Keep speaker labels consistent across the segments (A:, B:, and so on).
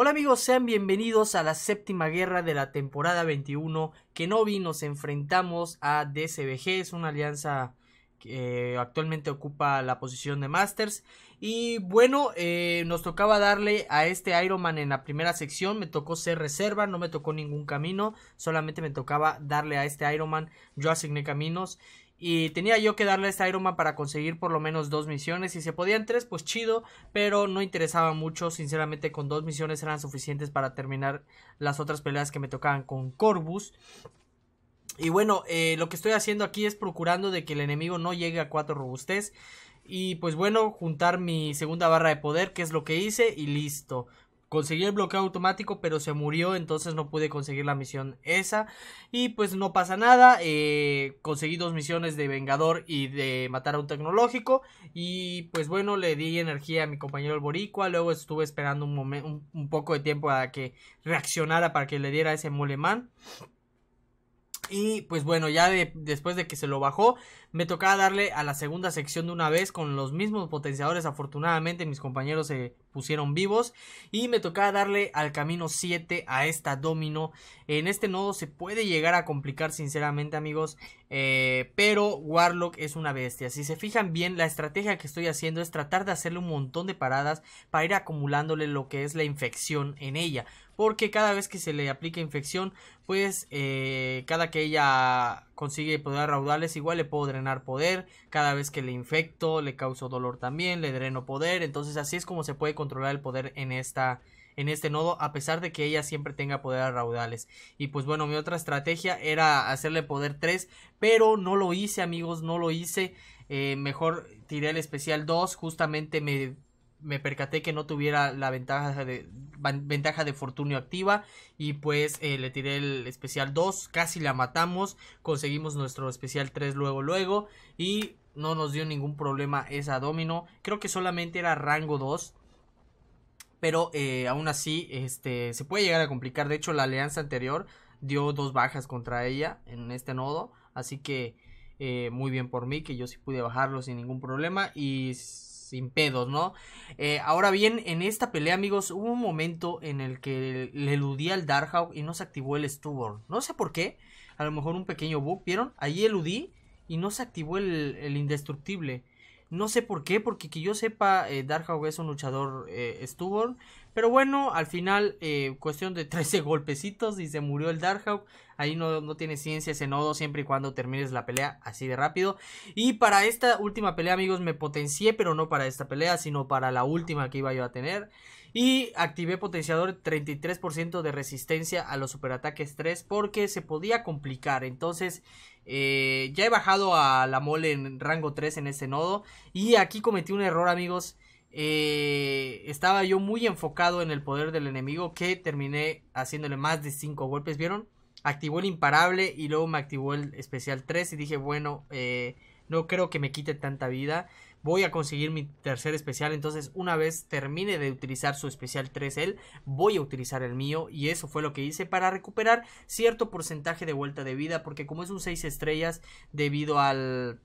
A: Hola amigos, sean bienvenidos a la séptima guerra de la temporada 21. Kenobi nos enfrentamos a DCBG, es una alianza que actualmente ocupa la posición de Masters. Y bueno, eh, nos tocaba darle a este Ironman en la primera sección. Me tocó ser reserva, no me tocó ningún camino. Solamente me tocaba darle a este Ironman. Yo asigné caminos. Y tenía yo que darle a este Ironman para conseguir por lo menos dos misiones. Si se podían tres, pues chido. Pero no interesaba mucho. Sinceramente, con dos misiones eran suficientes para terminar las otras peleas que me tocaban con Corvus y bueno, eh, lo que estoy haciendo aquí es procurando de que el enemigo no llegue a 4 robustez. Y pues bueno, juntar mi segunda barra de poder, que es lo que hice, y listo. Conseguí el bloqueo automático, pero se murió, entonces no pude conseguir la misión esa. Y pues no pasa nada, eh, conseguí dos misiones de Vengador y de matar a un tecnológico. Y pues bueno, le di energía a mi compañero el Boricua, luego estuve esperando un, un poco de tiempo a que reaccionara para que le diera ese muleman. Y pues bueno, ya después de que se lo bajó, me tocaba darle a la segunda sección de una vez con los mismos potenciadores. Afortunadamente mis compañeros se pusieron vivos. Y me tocaba darle al camino 7 a esta domino. En este nodo se puede llegar a complicar sinceramente amigos. Eh, pero Warlock es una bestia. Si se fijan bien la estrategia que estoy haciendo es tratar de hacerle un montón de paradas. Para ir acumulándole lo que es la infección en ella. Porque cada vez que se le aplica infección. Pues eh, cada que ella consigue poder raudales igual le puedo drenar poder. Cada vez que le infecto le causo dolor también. Le dreno poder. Entonces así es como se puede controlar el poder en esta en este nodo a pesar de que ella siempre tenga poder a raudales y pues bueno mi otra estrategia era hacerle poder 3 pero no lo hice amigos no lo hice eh, mejor tiré el especial 2 justamente me me percaté que no tuviera la ventaja de, ventaja de fortunio activa y pues eh, le tiré el especial 2, casi la matamos, conseguimos nuestro especial 3 luego luego y no nos dio ningún problema esa domino, creo que solamente era rango 2 pero eh, aún así este, se puede llegar a complicar. De hecho, la alianza anterior dio dos bajas contra ella en este nodo, así que eh, muy bien por mí, que yo sí pude bajarlo sin ningún problema y sin pedos, ¿no? Eh, ahora bien, en esta pelea, amigos, hubo un momento en el que le eludí al Darkhawk y no se activó el Stubborn. No sé por qué, a lo mejor un pequeño bug, ¿vieron? Ahí eludí y no se activó el, el indestructible. No sé por qué, porque que yo sepa, eh, Dark es un luchador eh, pero bueno, al final, eh, cuestión de 13 golpecitos y se murió el Darkhawk. Ahí no, no tiene ciencia ese nodo siempre y cuando termines la pelea así de rápido. Y para esta última pelea, amigos, me potencié, pero no para esta pelea, sino para la última que iba yo a tener. Y activé potenciador 33% de resistencia a los superataques 3 porque se podía complicar. Entonces, eh, ya he bajado a la mole en rango 3 en este nodo. Y aquí cometí un error, amigos eh, estaba yo muy enfocado en el poder del enemigo que terminé haciéndole más de 5 golpes, ¿vieron? Activó el imparable y luego me activó el especial 3 y dije, bueno, eh, no creo que me quite tanta vida. Voy a conseguir mi tercer especial, entonces una vez termine de utilizar su especial 3 él, voy a utilizar el mío y eso fue lo que hice para recuperar cierto porcentaje de vuelta de vida porque como es un 6 estrellas debido al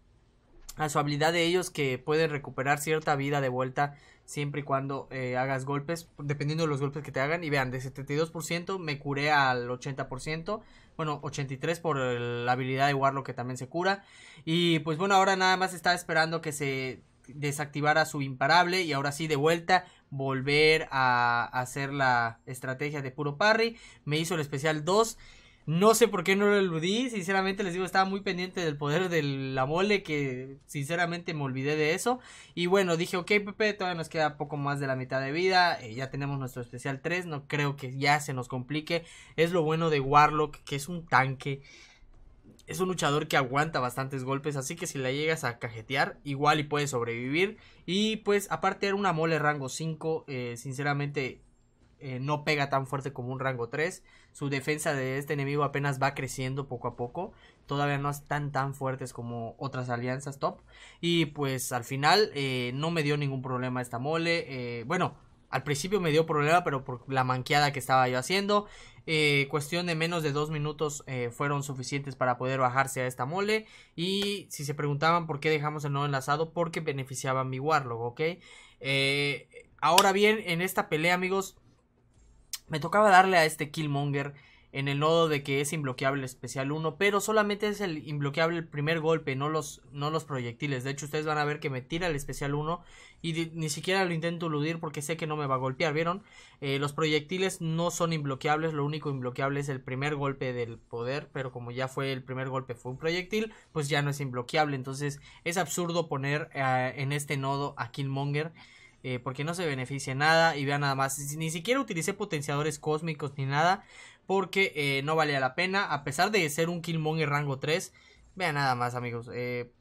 A: a su habilidad de ellos que pueden recuperar cierta vida de vuelta siempre y cuando eh, hagas golpes, dependiendo de los golpes que te hagan. Y vean, de 72% me curé al 80%, bueno, 83% por la habilidad de Warlock que también se cura. Y pues bueno, ahora nada más estaba esperando que se desactivara su imparable y ahora sí de vuelta volver a hacer la estrategia de puro parry. Me hizo el especial 2 no sé por qué no lo eludí, sinceramente les digo, estaba muy pendiente del poder de la mole que sinceramente me olvidé de eso. Y bueno, dije, ok Pepe, todavía nos queda poco más de la mitad de vida, eh, ya tenemos nuestro especial 3, no creo que ya se nos complique. Es lo bueno de Warlock, que es un tanque, es un luchador que aguanta bastantes golpes, así que si la llegas a cajetear, igual y puede sobrevivir. Y pues aparte era una mole rango 5, eh, sinceramente eh, no pega tan fuerte como un rango 3. Su defensa de este enemigo apenas va creciendo poco a poco. Todavía no están tan fuertes como otras alianzas top. Y pues al final eh, no me dio ningún problema esta mole. Eh, bueno, al principio me dio problema, pero por la manqueada que estaba yo haciendo. cuestión de menos de dos minutos fueron suficientes para poder bajarse a esta mole. Y si se preguntaban por qué dejamos el no enlazado, porque beneficiaba a mi Warlock, ¿ok? ahora bien, en esta pelea, amigos, me tocaba darle a este Killmonger en el nodo de que es imbloqueable el especial 1, pero solamente es el imbloqueable el primer golpe, no los, no los proyectiles. De hecho, ustedes van a ver que me tira el especial 1 y ni siquiera lo intento eludir porque sé que no me va a golpear, ¿vieron? Eh, los proyectiles no son imbloqueables, lo único imbloqueable es el primer golpe del poder, pero como ya fue el primer golpe fue un proyectil, pues ya no es imbloqueable. Entonces es absurdo poner eh, en este nodo a Killmonger. Eh, porque no se beneficia nada y vea nada más, ni siquiera utilicé potenciadores cósmicos ni nada, porque eh, no valía la pena, a pesar de ser un Killmonger rango 3, vea nada más amigos, eh,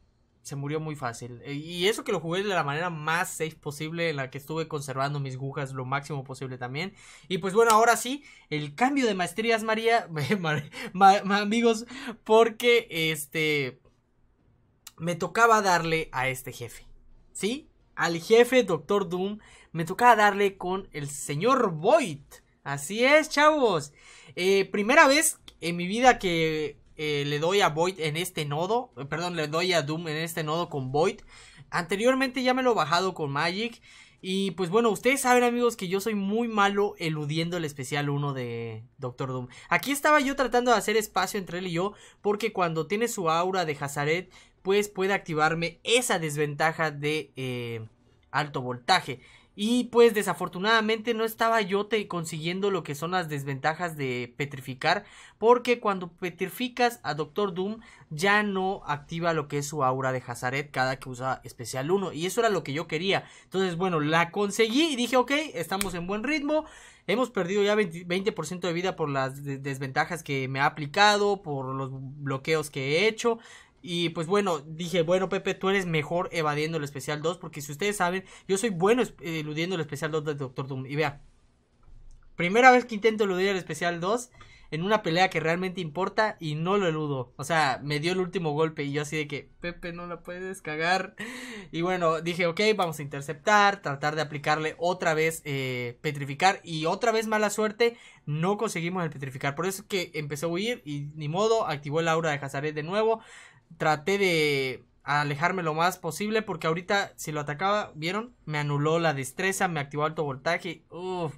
A: se murió muy fácil, y eso que lo jugué de la manera más safe posible, en la que estuve conservando mis agujas lo máximo posible también, y pues bueno, ahora sí, el cambio de maestrías María, amigos, porque este, me tocaba darle a este jefe, ¿sí? al jefe Doctor Doom, me toca darle con el señor Void. Así es, chavos. Eh, primera vez en mi vida que eh, le doy a Void en este nodo. Eh, perdón, le doy a Doom en este nodo con Void. Anteriormente ya me lo he bajado con Magic. Y pues bueno, ustedes saben amigos que yo soy muy malo eludiendo el especial 1 de Doctor Doom. Aquí estaba yo tratando de hacer espacio entre él y yo porque cuando tiene su aura de Hazaret pues puede activarme esa desventaja de eh, alto voltaje. Y pues desafortunadamente no estaba yo te consiguiendo lo que son las desventajas de petrificar. Porque cuando petrificas a Doctor Doom ya no activa lo que es su aura de Hazaret cada que usa especial 1. Y eso era lo que yo quería. Entonces bueno, la conseguí y dije ok, estamos en buen ritmo. Hemos perdido ya 20 de vida por las desventajas que me ha aplicado, por los bloqueos que he hecho. Y pues bueno, dije, bueno Pepe, tú eres mejor evadiendo el especial 2, porque si ustedes saben, yo soy bueno eh, eludiendo el especial 2 del Doctor Doom. Y vea, primera vez que intento eludir el especial 2 en una pelea que realmente importa y no lo eludo. O sea, me dio el último golpe y yo así de que, Pepe, no la puedes cagar. Y bueno, dije, ok, vamos a interceptar, tratar de aplicarle otra vez eh, petrificar y otra vez mala suerte, no conseguimos el petrificar. Por eso es que empezó a huir y ni modo, activó el aura de Hazaret de nuevo. Traté de alejarme lo más posible porque ahorita si lo atacaba, ¿vieron? Me anuló la destreza, me activó alto voltaje. Uff.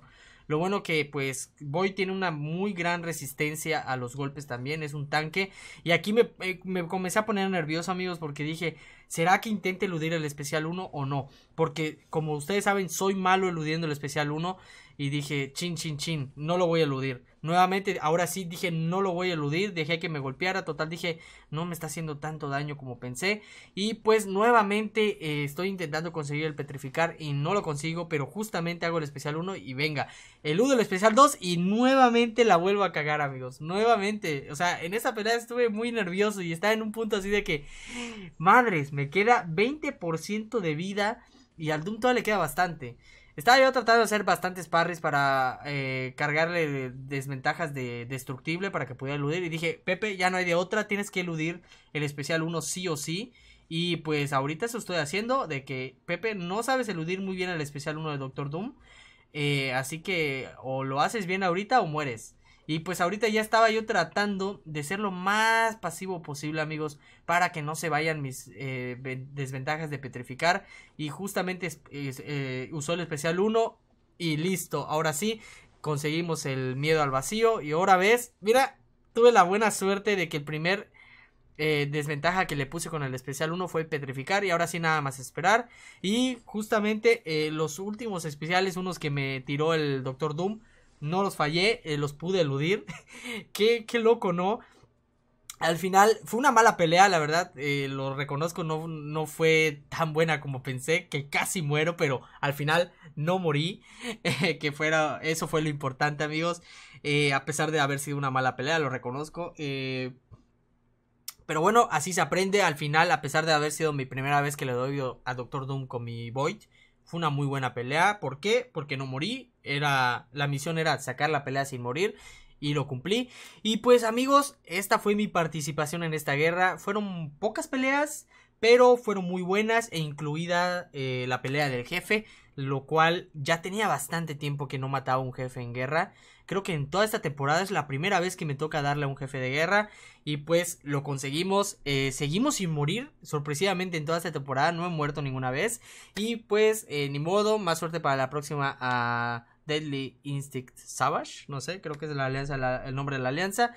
A: Lo bueno que pues Boy tiene una muy gran resistencia a los golpes también, es un tanque. Y aquí me, eh, me comencé a poner nervioso amigos porque dije, ¿será que intente eludir el especial 1 o no? Porque, como ustedes saben, soy malo eludiendo el especial 1. Y dije, chin, chin, chin, no lo voy a eludir. Nuevamente, ahora sí dije, no lo voy a eludir. Dejé que me golpeara. Total, dije, no me está haciendo tanto daño como pensé. Y pues nuevamente eh, estoy intentando conseguir el petrificar y no lo consigo. Pero justamente hago el especial 1 y venga, eludo el especial 2 y nuevamente la vuelvo a cagar, amigos. Nuevamente, o sea, en esa pelea estuve muy nervioso y estaba en un punto así de que, madres, me queda 20% de vida. Y al Doom todavía le queda bastante. Estaba yo tratando de hacer bastantes parries para eh, cargarle desventajas de destructible para que pudiera eludir. Y dije, Pepe, ya no hay de otra, tienes que eludir el especial 1 sí o sí. Y pues ahorita eso estoy haciendo, de que Pepe no sabes eludir muy bien el especial 1 de Doctor Doom. Eh, así que o lo haces bien ahorita o mueres. Y pues ahorita ya estaba yo tratando de ser lo más pasivo posible, amigos, para que no se vayan mis eh, desventajas de petrificar. Y justamente eh, usó el especial 1 y listo. Ahora sí, conseguimos el miedo al vacío. Y ahora ves, mira, tuve la buena suerte de que el primer eh, desventaja que le puse con el especial 1 fue petrificar y ahora sí nada más esperar. Y justamente los últimos especiales, unos que me tiró el Doctor Doom, no los fallé, eh, los pude eludir. qué, qué loco, ¿no? Al final fue una mala pelea, la verdad, eh, lo reconozco, no, no, fue tan buena como pensé, que casi muero, pero al final no morí, eh, que fuera, eso fue lo importante amigos, a pesar de haber sido una mala pelea, lo reconozco. pero bueno, así se aprende, al final, a pesar de haber sido mi primera vez que le doy a Doctor Doom con mi Void, fue una muy buena pelea. ¿Por qué? Porque no morí. Era, la misión era sacar la pelea sin morir. Y lo cumplí. Y pues amigos, esta fue mi participación en esta guerra. Fueron pocas peleas, pero fueron muy buenas e incluida eh, la pelea del jefe, lo cual ya tenía bastante tiempo que no mataba a un jefe en guerra. Creo que en toda esta temporada es la primera vez que me toca darle a un jefe de guerra. Y pues lo conseguimos. Eh, seguimos sin morir. Sorpresivamente en toda esta temporada no he muerto ninguna vez. Y pues eh, ni modo. Más suerte para la próxima a ah, Deadly Instinct Savage. No sé, creo que es la alianza, el nombre de la alianza.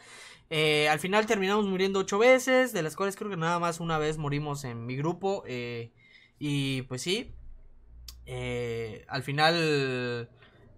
A: Eh, al final terminamos muriendo ocho veces. De las cuales creo que nada más una vez morimos en mi grupo. y pues sí. al final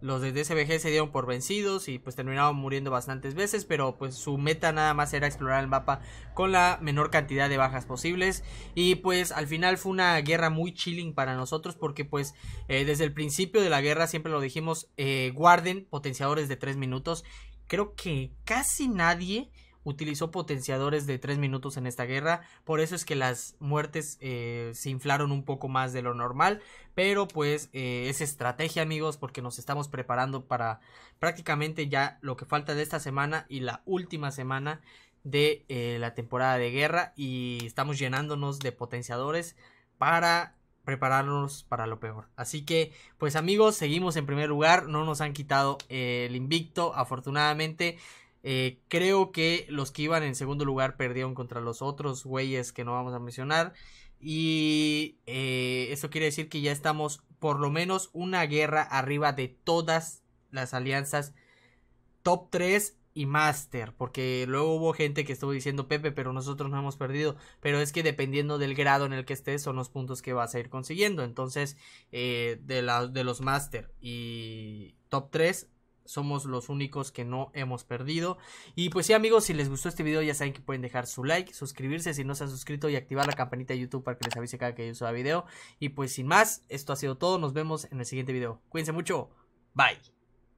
A: los de DSBG se dieron por vencidos y pues terminaban muriendo bastantes veces, pero pues su meta nada más era explorar el mapa con la menor cantidad de bajas posibles y pues al final fue una guerra muy chilling para nosotros porque pues eh, desde el principio de la guerra siempre lo dijimos, eh, guarden potenciadores de 3 minutos, creo que casi nadie utilizó potenciadores de 3 minutos en esta guerra, por eso es que las muertes eh, se inflaron un poco más de lo normal, pero pues eh, es estrategia amigos porque nos estamos preparando para prácticamente ya lo que falta de esta semana y la última semana de eh, la temporada de guerra y estamos llenándonos de potenciadores para prepararnos para lo peor. Así que, pues amigos, seguimos en primer lugar, no nos han quitado el invicto, afortunadamente. Eh, creo que los que iban en segundo lugar perdieron contra los otros güeyes que no vamos a mencionar. Y eh, eso quiere decir que ya estamos por lo menos una guerra arriba de todas las alianzas top 3 y master. Porque luego hubo gente que estuvo diciendo Pepe, pero nosotros no hemos perdido. Pero es que dependiendo del grado en el que estés, son los puntos que vas a ir consiguiendo. Entonces, eh, de, de los master y top 3, somos los únicos que no hemos perdido. Y pues sí amigos, si les gustó este video ya saben que pueden dejar su like, suscribirse si no se han suscrito y activar la campanita de YouTube para que les avise cada que yo suba video. Y pues sin más, esto ha sido todo, nos vemos en el siguiente video. Cuídense mucho, bye.